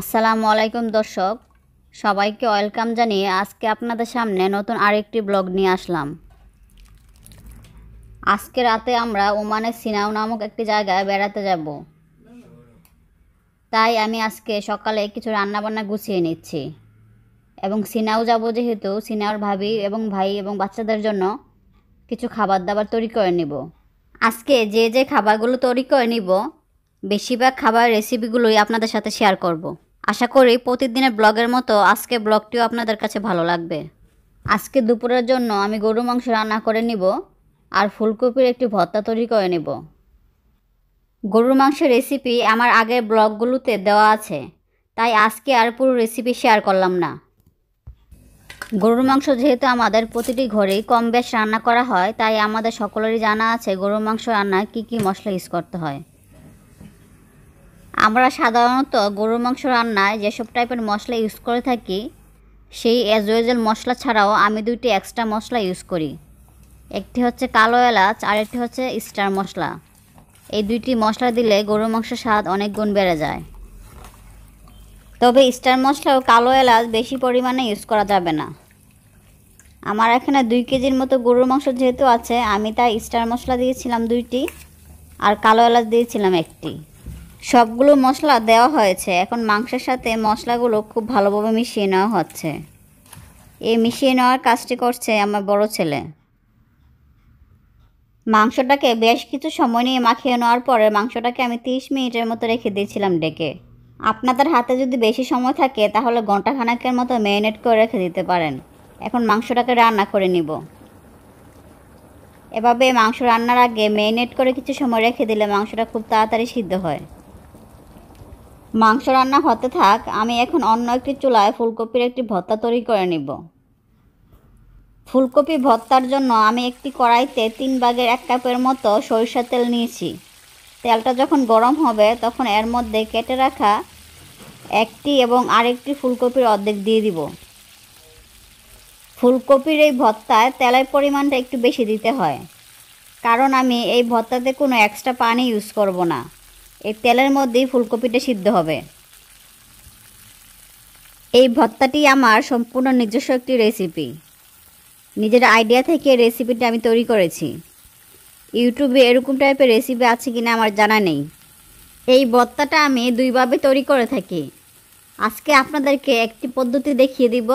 আসসালামু আলাইকুম দর্শক সবাইকে ওয়েলকাম জানিয়ে আজকে আপনাদের সামনে নতুন আরেকটি ব্লগ নিয়ে আসলাম আজকে রাতে আমরা ওমানের সিনাও নামক একটি জায়গায় বেড়াতে যাব তাই আমি আজকে সকালে কিছু রান্নাবান্না গুছিয়ে নিচ্ছি এবং সিনাও যাব যেহেতু সিনাওর ভাবি এবং ভাই এবং বাচ্চাদের জন্য কিছু খাবার দাবার তৈরি করে নিব আজকে যে যে খাবারগুলো তৈরি করে নিব বেশিরভাগ খাবার রেসিপিগুলোই আপনাদের সাথে শেয়ার করবো আশা করি প্রতিদিনের ব্লগের মতো আজকে ব্লগটিও আপনাদের কাছে ভালো লাগবে আজকে দুপুরের জন্য আমি গরু মাংস রান্না করে নিব আর ফুলকপির একটি ভর্তা তৈরি করে নেব গরুর মাংসের রেসিপি আমার আগের ব্লগগুলোতে দেওয়া আছে তাই আজকে আর পুরো রেসিপি শেয়ার করলাম না গরুর মাংস যেহেতু আমাদের প্রতিটি ঘরেই কম বেশ রান্না করা হয় তাই আমাদের সকলেরই জানা আছে গরুর মাংস রান্নায় কী কী মশলা ইউজ করতে হয় আমরা সাধারণত গরুর মাংস রান্নায় যেসব টাইপের মশলা ইউজ করে থাকি সেই ওয়েজেল মশলা ছাড়াও আমি দুইটি এক্সট্রা মশলা ইউজ করি একটি হচ্ছে কালো এলাচ আর একটি হচ্ছে স্টার মশলা এই দুইটি মশলা দিলে গরুর মাংসের স্বাদ অনেক গুণ বেড়ে যায় তবে স্টার মশলা ও কালো এলাচ বেশি পরিমাণে ইউজ করা যাবে না আমার এখানে দুই কেজির মতো গরুর মাংস যেহেতু আছে আমি তাই স্টার মশলা দিয়েছিলাম দুইটি আর কালো এলাচ দিয়েছিলাম একটি সবগুলো মশলা দেওয়া হয়েছে এখন মাংসের সাথে মশলাগুলো খুব ভালোভাবে মিশিয়ে নেওয়া হচ্ছে এই মিশিয়ে নেওয়ার কাজটি করছে আমার বড় ছেলে মাংসটাকে বেশ কিছু সময় নিয়ে মাখিয়ে নেওয়ার পরে মাংসটাকে আমি তিরিশ মিনিটের মতো রেখে দিয়েছিলাম ডেকে আপনাদের হাতে যদি বেশি সময় থাকে তাহলে ঘন্টাখানাকের মতো ম্যারিনেট করে রেখে দিতে পারেন এখন মাংসটাকে রান্না করে নিব এভাবে মাংস রান্নার আগে ম্যারিনেট করে কিছু সময় রেখে দিলে মাংসটা খুব তাড়াতাড়ি সিদ্ধ হয় মাংস রান্না হতে থাক আমি এখন অন্য একটি চুলায় ফুলকপির একটি ভর্তা তৈরি করে নিব ফুলকপি ভর্তার জন্য আমি একটি কড়াইতে তিন ভাগের এক কাপের মতো সরিষা তেল নিয়েছি তেলটা যখন গরম হবে তখন এর মধ্যে কেটে রাখা একটি এবং আরেকটি ফুলকপির অর্ধেক দিয়ে দিব ফুলকপির এই ভর্তায় তেলের পরিমাণটা একটু বেশি দিতে হয় কারণ আমি এই ভর্তাতে কোনো এক্সট্রা পানি ইউজ করব না এই তেলের মধ্যেই ফুলকপিটা সিদ্ধ হবে এই ভর্তাটি আমার সম্পূর্ণ নিজস্ব একটি রেসিপি নিজের আইডিয়া থেকে রেসিপিটা আমি তৈরি করেছি ইউটিউবে এরকম টাইপের রেসিপি আছে কিনা আমার জানা নেই এই ভর্তাটা আমি দুইভাবে তৈরি করে থাকি আজকে আপনাদেরকে একটি পদ্ধতি দেখিয়ে দিব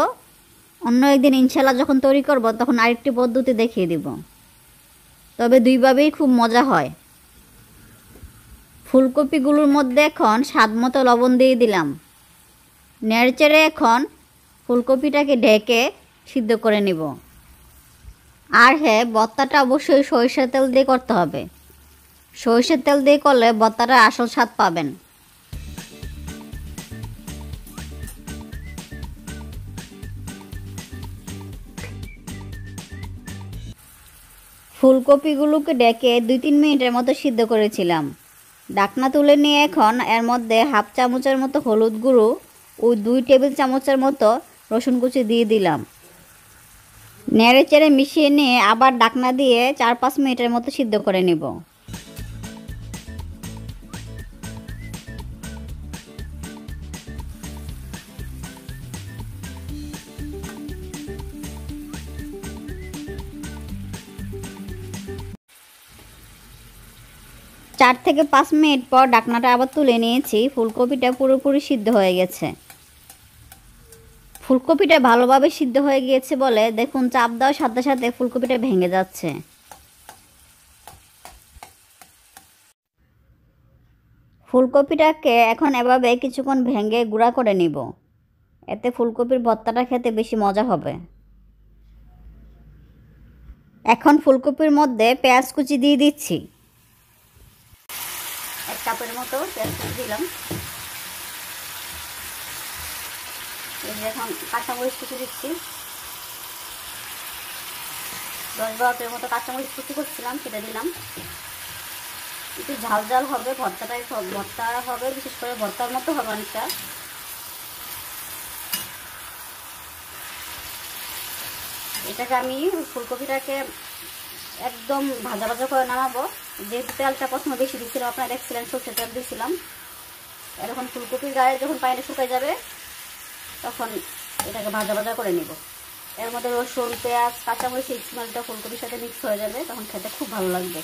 অন্য একদিন ইনশাল্লাহ যখন তৈরি করব তখন আরেকটি পদ্ধতি দেখিয়ে দিব তবে দুইভাবেই খুব মজা হয় ফুলকপিগুলোর মধ্যে এখন স্বাদ মতো লবণ দিয়ে দিলাম নেড়চেড়ে এখন ফুলকপিটাকে ঢেকে সিদ্ধ করে নিব আর হ্যাঁ বত্তাটা অবশ্যই সরিষা তেল দিয়ে করতে হবে সরষের তেল দিয়ে করলে বত্তাটা আসল স্বাদ পাবেন ফুলকপিগুলোকে ডেকে দুই তিন মিনিটের মতো সিদ্ধ করেছিলাম ডাকনা তুলে নিয়ে এখন এর মধ্যে হাফ চামচের মতো হলুদ গুঁড়ো ও দুই টেবিল চামচের মতো রসুন কুচি দিয়ে দিলাম নেড়ে চেড়ে মিশিয়ে নিয়ে আবার ডাকনা দিয়ে চার পাঁচ মিনিটের মতো সিদ্ধ করে নেব চার থেকে পাঁচ মিনিট পর ডাকনাটা আবার তুলে নিয়েছি ফুলকপিটা পুরোপুরি সিদ্ধ হয়ে গেছে ফুলকপিটা ভালোভাবে সিদ্ধ হয়ে গিয়েছে বলে দেখুন চাপ দেওয়ার সাথে সাথে ফুলকপিটা ভেঙে যাচ্ছে ফুলকপিটাকে এখন এভাবে কিছুক্ষণ ভেঙে গুঁড়া করে নিব এতে ফুলকপির ভর্তাটা খেতে বেশি মজা হবে এখন ফুলকপির মধ্যে পেঁয়াজ কুচি দিয়ে দিচ্ছি কাপের মতো দিলাম এখন কাঁচামরিচ কুচি দিচ্ছি দশ বারোটার মতো কাঁচামরিচ কুচি করছিলাম সেটা দিলাম একটু ঝাল ঝাল হবে ভর্তাটাই ভর্তা হবে বিশেষ করে ভর্তার মতো হবে অনেকটা এটাকে আমি ফুলকপিটাকে একদম ভাজা ভাজা করে নামাবো যেহেতু তেলটা প্রথমে বেশি দিচ্ছিলাম আপনারা দেখছিলেন সরষে তেল দিয়েছিলাম এরকম ফুলকপির গায়ে যখন পানিটা শুকাই যাবে তখন এটাকে ভাজা ভাজা করে নিব এর মধ্যে রসুন পেঁয়াজ কাঁচামরিচ এই স্মেলটা ফুলকপির সাথে মিক্স হয়ে যাবে তখন খেতে খুব ভালো লাগবে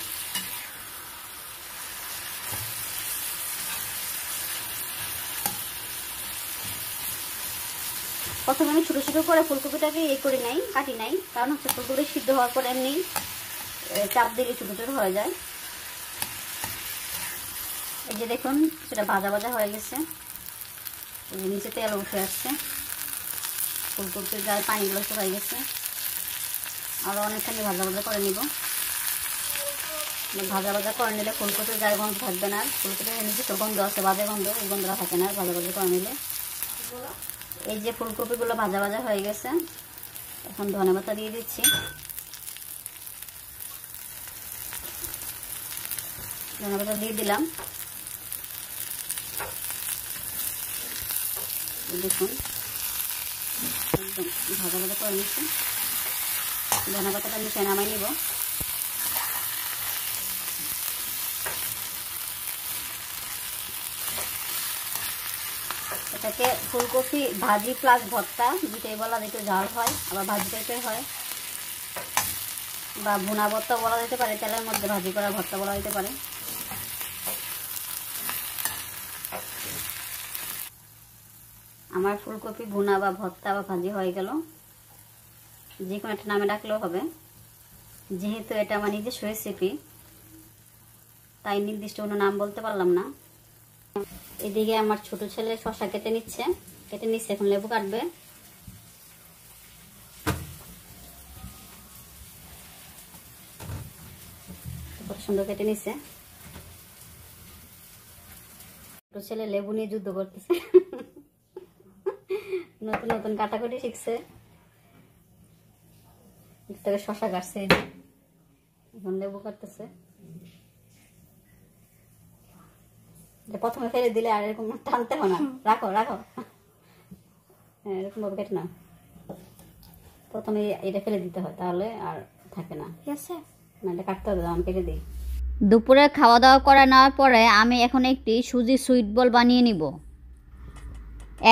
প্রথমে আমি ছোটো ছোটো করে ফুলকপিটাকে ইয়ে করে নাই কাটি নাই কারণ হচ্ছে ফুলকপি সিদ্ধ হওয়ার পর এমনি চাপ দিলে ছোটো ছোটো হয়ে যায় এই যে দেখুন সেটা ভাজা ভাজা হয়ে গেছে এই যে নিচে তেল উঠে আসছে ফুলকপির গায়ে পানিগুলো শুকাই গেছে আরও অনেকখানি ভাজা ভাজা করে নিব ভাজা ভাজা করে নিলে ফুলকপির গায়ে গন্ধ থাকবে না ফুলকপির নিচে তো গন্ধ আছে বাজে গন্ধ এই গন্ধটা থাকে না ভাজা ভাজা করে নিলে এই যে ফুলকপিগুলো ভাজা ভাজা হয়ে গেছে এখন ধনে পাতা দিয়ে দিচ্ছি ধনে পাতা দিয়ে দিলাম দেখুন ভাজা ভাজা করে নিচ্ছি ধনে পাতাটা আমি নামাই নিব এটাকে ফুলকপি ভাজি প্লাস ভর্তা দুটাই বলা যেতে ঝাল হয় আবার ভাজি টাইপের হয় বা ভুনা ভর্তা বলা যেতে পারে তেলের মধ্যে ভাজি করা ভর্তা বলা যেতে পারে আমার ফুলকপি ভুনা বা ভর্তা বা ভাজি হয়ে গেল যে কোনো একটা নামে ডাকলেও হবে যেহেতু এটা আমার নিজস্ব রেসিপি তাই নির্দিষ্ট কোনো নাম বলতে পারলাম না এদিকে আমার ছোট ছেলে শশা কেটে নিচ্ছে কেটে নিচ্ছে এখন লেবু কাটবে পছন্দ কেটে নিচ্ছে ছোট ছেলে লেবু নিয়ে যুদ্ধ করতেছে নতুন নতুন কাটাকুটি শিখছে থেকে শশা কাটছে এখন লেবু কাটতেছে প্রথমে ফেলে দিলে আর এরকম টানতে হবে না রাখো রাখো হ্যাঁ, এরকম ভাবে না প্রথমে এটা ফেলে দিতে হয় তাহলে আর থাকে না ঠিক আছে না এটা কাটতে হবে আমি কেটে দিই দুপুরে খাওয়া দাওয়া করে নেওয়ার পরে আমি এখন একটি সুজি সুইট বল বানিয়ে নিব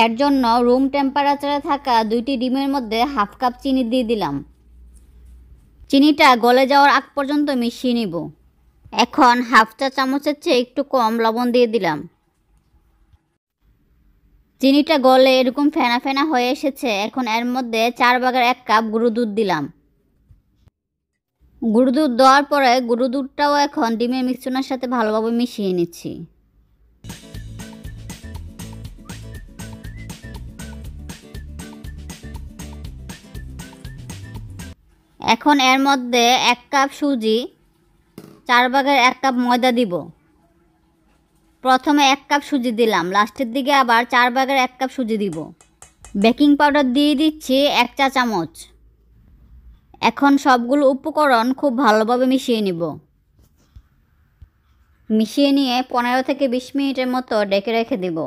এর জন্য রুম টেম্পারেচারে থাকা দুইটি ডিমের মধ্যে হাফ কাপ চিনি দিয়ে দিলাম চিনিটা গলে যাওয়ার আগ পর্যন্ত মিশিয়ে নিব এখন হাফ চা চামচের চেয়ে একটু কম লবণ দিয়ে দিলাম চিনিটা গলে এরকম ফেনা ফেনা হয়ে এসেছে এখন এর মধ্যে চার বাগের এক কাপ গুঁড়ো দুধ দিলাম গুঁড়ো দুধ দেওয়ার পরে গুঁড়ো দুধটাও এখন ডিমের মিশ্রণের সাথে ভালোভাবে মিশিয়ে নিচ্ছি এখন এর মধ্যে এক কাপ সুজি চার ভাগের এক কাপ ময়দা দিব প্রথমে এক কাপ সুজি দিলাম লাস্টের দিকে আবার চার ভাগের এক কাপ সুজি দিব বেকিং পাউডার দিয়ে দিচ্ছি এক চা চামচ এখন সবগুলো উপকরণ খুব ভালোভাবে মিশিয়ে নিব মিশিয়ে নিয়ে পনেরো থেকে বিশ মিনিটের মতো ডেকে রেখে দিব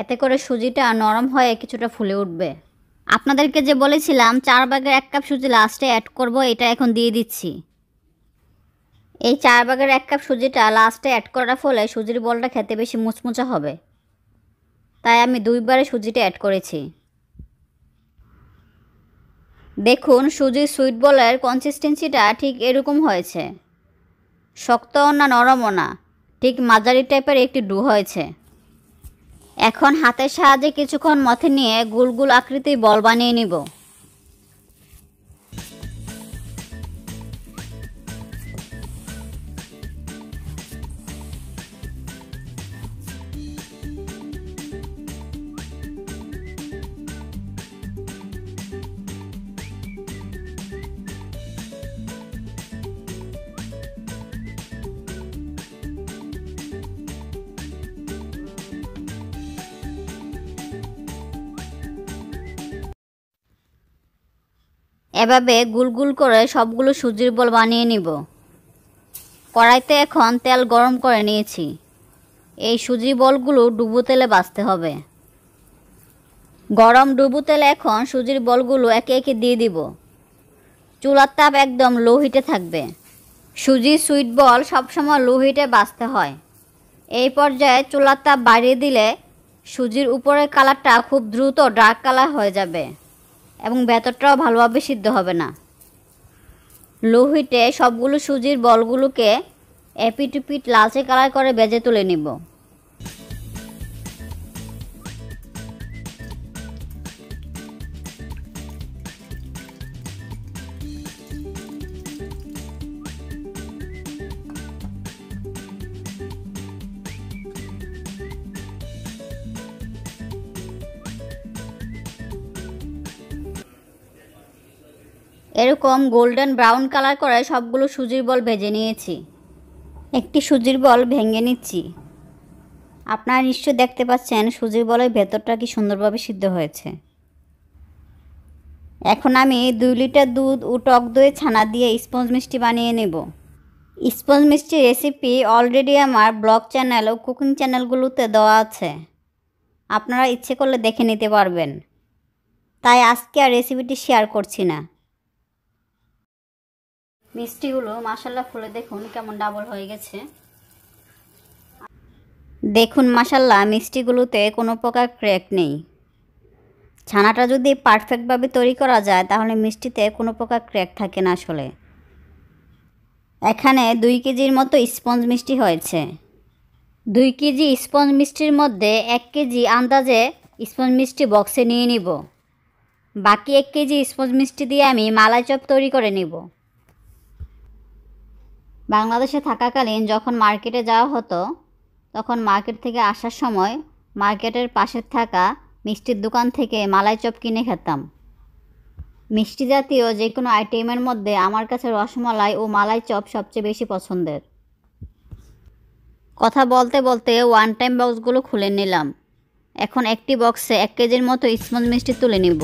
এতে করে সুজিটা নরম হয়ে কিছুটা ফুলে উঠবে আপনাদেরকে যে বলেছিলাম চার বাগের এক কাপ সুজি লাস্টে অ্যাড করব এটা এখন দিয়ে দিচ্ছি এই চার বাগের এক কাপ সুজিটা লাস্টে অ্যাড করার ফলে সুজির বলটা খেতে বেশি মুচমুচা হবে তাই আমি দুইবারে সুজিটা অ্যাড করেছি দেখুন সুজির সুইট বলের কনসিস্টেন্সিটা ঠিক এরকম হয়েছে শক্ত না নরমও না ঠিক মাঝারি টাইপের একটি ডু হয়েছে এখন হাতের সাহায্যে কিছুক্ষণ মথে নিয়ে গুলগুল আকৃতি আকৃতির বল বানিয়ে নিব এভাবে গুল গুল করে সবগুলো সুজির বল বানিয়ে নিব কড়াইতে এখন তেল গরম করে নিয়েছি এই সুজি বলগুলো ডুবু তেলে বাঁচতে হবে গরম ডুবু তেলে এখন সুজির বলগুলো একে একে দিয়ে দিব চুলার তাপ একদম লো হিটে থাকবে সুজি সুইট বল সবসময় লো হিটে হয় এই পর্যায়ে চুলার তাপ বাড়িয়ে দিলে সুজির উপরের কালারটা খুব দ্রুত ডার্ক কালার হয়ে যাবে এবং ভেতরটাও ভালোভাবে সিদ্ধ হবে না লোহিতে সবগুলো সুজির বলগুলোকে এপিটুপিট লালচে কালার করে বেজে তুলে নিব এরকম গোল্ডেন ব্রাউন কালার করায় সবগুলো সুজির বল ভেজে নিয়েছি একটি সুজির বল ভেঙে নিচ্ছি আপনারা নিশ্চয় দেখতে পাচ্ছেন সুজির বলের ভেতরটা কি সুন্দরভাবে সিদ্ধ হয়েছে এখন আমি দুই লিটার দুধ ও টক দই ছানা দিয়ে স্পঞ্জ মিষ্টি বানিয়ে নেব স্পঞ্জ মিষ্টির রেসিপি অলরেডি আমার ব্লগ চ্যানেল ও কুকিং চ্যানেলগুলোতে দেওয়া আছে আপনারা ইচ্ছে করলে দেখে নিতে পারবেন তাই আজকে আর রেসিপিটি শেয়ার করছি না মিষ্টিগুলো মাসাল্লা খুলে দেখুন কেমন ডাবল হয়ে গেছে দেখুন মাসাল্লা মিষ্টিগুলোতে কোনো প্রকার ক্র্যাক নেই ছানাটা যদি পারফেক্টভাবে তৈরি করা যায় তাহলে মিষ্টিতে কোনো প্রকার ক্র্যাক থাকে না আসলে এখানে দুই কেজির মতো স্পঞ্জ মিষ্টি হয়েছে দুই কেজি স্পঞ্জ মিষ্টির মধ্যে এক কেজি আন্দাজে স্পঞ্জ মিষ্টি বক্সে নিয়ে নিব বাকি এক কেজি স্পঞ্জ মিষ্টি দিয়ে আমি মালাই চপ তৈরি করে নিব বাংলাদেশে থাকাকালীন যখন মার্কেটে যাওয়া হতো তখন মার্কেট থেকে আসার সময় মার্কেটের পাশে থাকা মিষ্টির দোকান থেকে মালাই চপ কিনে খেতাম মিষ্টি জাতীয় যে কোনো আইটেমের মধ্যে আমার কাছে রসমালাই ও মালাই চপ সবচেয়ে বেশি পছন্দের কথা বলতে বলতে ওয়ান টাইম বক্সগুলো খুলে নিলাম এখন একটি বক্সে এক কেজির মতো স্মুথ মিষ্টি তুলে নিব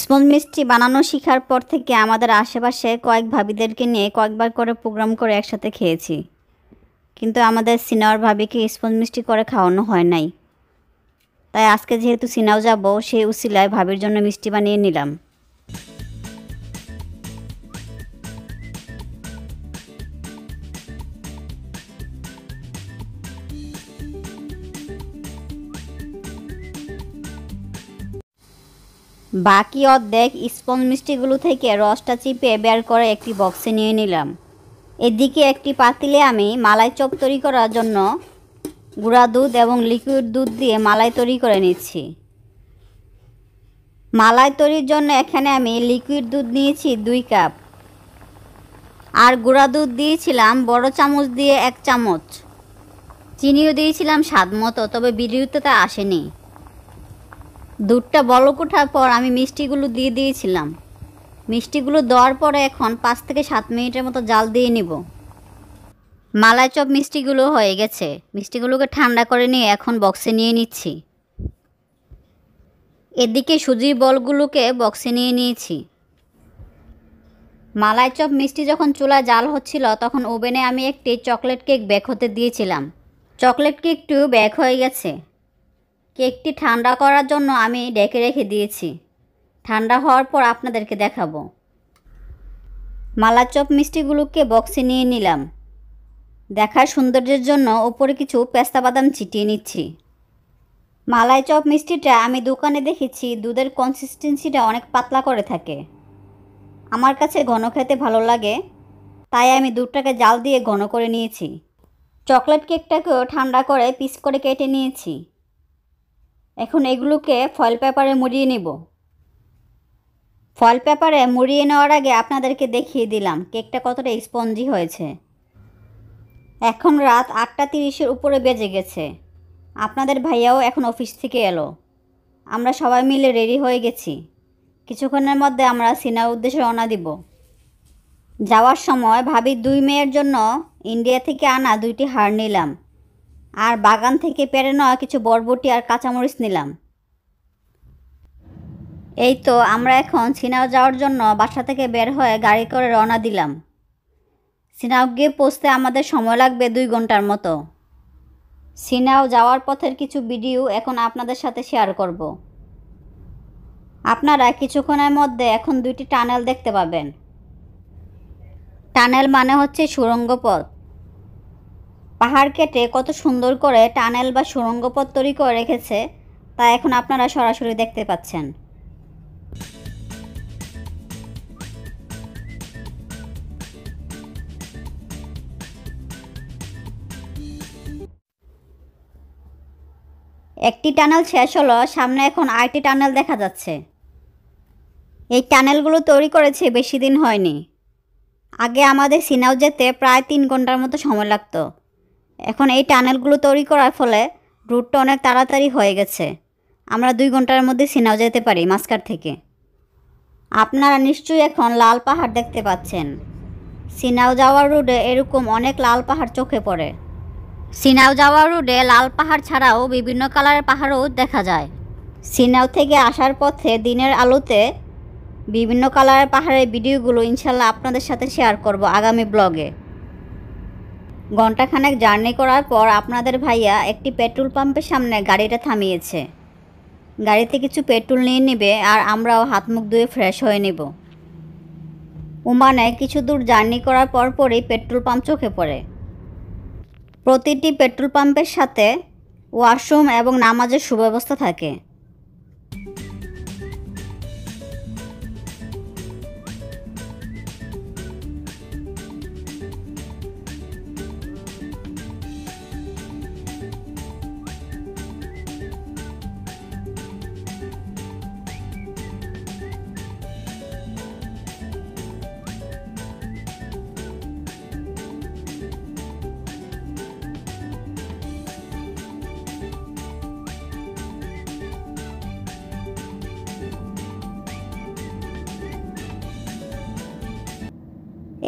স্পঞ্জ মিষ্টি বানানো শেখার পর থেকে আমাদের আশেপাশে কয়েক ভাবিদেরকে নিয়ে কয়েকবার করে প্রোগ্রাম করে একসাথে খেয়েছি কিন্তু আমাদের সিনেমার ভাবিকে স্পঞ্জ মিষ্টি করে খাওয়ানো হয় নাই তাই আজকে যেহেতু সিনাও যাব সেই উসিলায় ভাবির জন্য মিষ্টি বানিয়ে নিলাম বাকি অর্ধেক স্পঞ্জ মিষ্টিগুলো থেকে রসটা চিপে বের করে একটি বক্সে নিয়ে নিলাম এদিকে একটি পাতিলে আমি মালাই চপ তৈরি করার জন্য গুঁড়া দুধ এবং লিকুইড দুধ দিয়ে মালাই তৈরি করে নিচ্ছি মালাই তৈরির জন্য এখানে আমি লিকুইড দুধ নিয়েছি দুই কাপ আর গুঁড়া দুধ দিয়েছিলাম বড় চামচ দিয়ে এক চামচ চিনিও দিয়েছিলাম স্বাদ মতো তবে বিলিউতে তা আসেনি দুধটা বলক ওঠার পর আমি মিষ্টিগুলো দিয়ে দিয়েছিলাম মিষ্টিগুলো দেওয়ার পরে এখন পাঁচ থেকে সাত মিনিটের মতো জাল দিয়ে নিব মালাই চপ মিষ্টিগুলো হয়ে গেছে মিষ্টিগুলোকে ঠান্ডা করে নিয়ে এখন বক্সে নিয়ে নিচ্ছি এদিকে সুজির বলগুলোকে বক্সে নিয়ে নিয়েছি মালাই চপ মিষ্টি যখন চুলা জাল হচ্ছিল তখন ওভেনে আমি একটি চকলেট কেক ব্যাক হতে দিয়েছিলাম চকলেট কেকটিও ব্যাক হয়ে গেছে কেকটি ঠান্ডা করার জন্য আমি ডেকে রেখে দিয়েছি ঠান্ডা হওয়ার পর আপনাদেরকে দেখাবো মালাচপ মিষ্টিগুলোকে বক্সে নিয়ে নিলাম দেখার সৌন্দর্যের জন্য ওপরে কিছু পেস্তা বাদাম ছিটিয়ে নিচ্ছি মালাই চপ মিষ্টিটা আমি দোকানে দেখেছি দুধের কনসিস্টেন্সিটা অনেক পাতলা করে থাকে আমার কাছে ঘন খেতে ভালো লাগে তাই আমি দুধটাকে জাল দিয়ে ঘন করে নিয়েছি চকলেট কেকটাকেও ঠান্ডা করে পিস করে কেটে নিয়েছি এখন এগুলোকে ফয়েল পেপারে মুড়িয়ে নিব ফয়েল পেপারে মুড়িয়ে নেওয়ার আগে আপনাদেরকে দেখিয়ে দিলাম কেকটা কতটা স্পঞ্জি হয়েছে এখন রাত আটটা তিরিশের উপরে বেজে গেছে আপনাদের ভাইয়াও এখন অফিস থেকে এলো আমরা সবাই মিলে রেডি হয়ে গেছি কিছুক্ষণের মধ্যে আমরা সিনার উদ্দেশ্যে রওনা দিব যাওয়ার সময় ভাবি দুই মেয়ের জন্য ইন্ডিয়া থেকে আনা দুইটি হার নিলাম আর বাগান থেকে পেরে নেওয়া কিছু বরবটি আর কাঁচামরিচ নিলাম এই তো আমরা এখন সিনাও যাওয়ার জন্য বাসা থেকে বের হয়ে গাড়ি করে রওনা দিলাম সিনাও গিয়ে পৌঁছতে আমাদের সময় লাগবে দুই ঘন্টার মতো সিনাও যাওয়ার পথের কিছু ভিডিও এখন আপনাদের সাথে শেয়ার করব আপনারা কিছুক্ষণের মধ্যে এখন দুইটি টানেল দেখতে পাবেন টানেল মানে হচ্ছে সুরঙ্গ পথ পাহাড় কেটে কত সুন্দর করে টানেল বা সুড়ঙ্গপথ তৈরি করে রেখেছে তা এখন আপনারা সরাসরি দেখতে পাচ্ছেন একটি টানেল শেষ হলো সামনে এখন আরেকটি টানেল দেখা যাচ্ছে এই টানেলগুলো তৈরি করেছে বেশি দিন হয়নি আগে আমাদের সিনাও যেতে প্রায় তিন ঘন্টার মতো সময় লাগতো এখন এই টানেলগুলো তৈরি করার ফলে রুটটা অনেক তাড়াতাড়ি হয়ে গেছে আমরা দুই ঘন্টার মধ্যে সিনাও যেতে পারি মাস্কার থেকে আপনারা নিশ্চয়ই এখন লাল পাহাড় দেখতে পাচ্ছেন সিনাও যাওয়ার রুটে এরকম অনেক লাল পাহাড় চোখে পড়ে সিনাও যাওয়ার রুটে লাল পাহাড় ছাড়াও বিভিন্ন কালারের পাহাড়ও দেখা যায় সিনাও থেকে আসার পথে দিনের আলোতে বিভিন্ন কালারের পাহাড়ের ভিডিওগুলো ইনশাল্লাহ আপনাদের সাথে শেয়ার করব আগামী ব্লগে ঘণ্টাখানেক জার্নি করার পর আপনাদের ভাইয়া একটি পেট্রোল পাম্পের সামনে গাড়িটা থামিয়েছে গাড়িতে কিছু পেট্রোল নিয়ে নেবে আর আমরাও হাত মুখ ধুয়ে ফ্রেশ হয়ে নেব উমানে কিছু দূর জার্নি করার পর পরই পেট্রোল পাম্প চোখে পড়ে প্রতিটি পেট্রোল পাম্পের সাথে ওয়াশরুম এবং নামাজের সুব্যবস্থা থাকে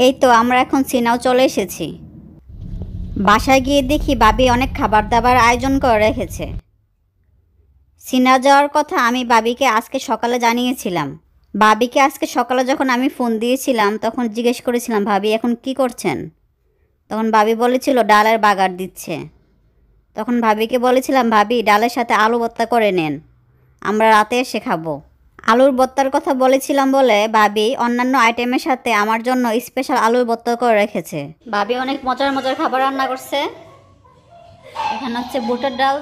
এই তো আমরা এখন সিনাও চলে এসেছি বাসায় গিয়ে দেখি বাবি অনেক খাবার দাবার আয়োজন করে রেখেছে সিনা যাওয়ার কথা আমি বাবিকে আজকে সকালে জানিয়েছিলাম বাবিকে আজকে সকালে যখন আমি ফোন দিয়েছিলাম তখন জিজ্ঞেস করেছিলাম ভাবি এখন কি করছেন তখন ভাবি বলেছিল ডালের বাগার দিচ্ছে তখন ভাবিকে বলেছিলাম ভাবি ডালের সাথে আলু বত্তা করে নেন আমরা রাতে এসে খাবো আলুর বত্তার কথা বলেছিলাম বলে ভাবি অন্যান্য আইটেমের সাথে আমার জন্য স্পেশাল আলুর বত্তর করে রেখেছে ভাবি অনেক মজার মজার খাবার রান্না করছে এখানে হচ্ছে বুটের ডাল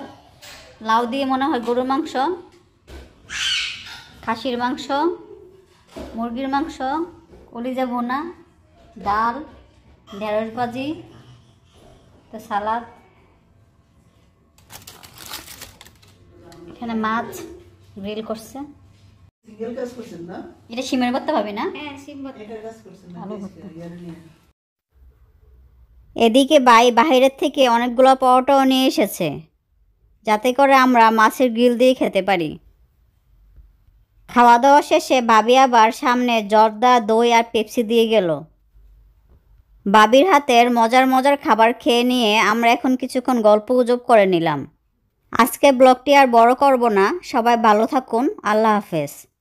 লাউ দিয়ে মনে হয় গরুর মাংস খাসির মাংস মুরগির মাংস কলিজা ভোনা ডাল ঢেঁড়স ভাজি তো সালাদ এখানে মাছ গ্রিল করছে সিঙ্গেল কাজ করছেন না এটা সিমের হবে না হ্যাঁ, এদিকে বাই বাইরের থেকে অনেকগুলো পরোটাও নিয়ে এসেছে যাতে করে আমরা মাছের গ্রিল দিয়ে খেতে পারি খাওয়া দাওয়া শেষে বাবি আবার সামনে জর্দা দই আর পেপসি দিয়ে গেল বাবির হাতের মজার মজার খাবার খেয়ে নিয়ে আমরা এখন কিছুক্ষণ গল্প গুজব করে নিলাম আজকে ব্লগটি আর বড় করব না সবাই ভালো থাকুন আল্লাহ হাফেজ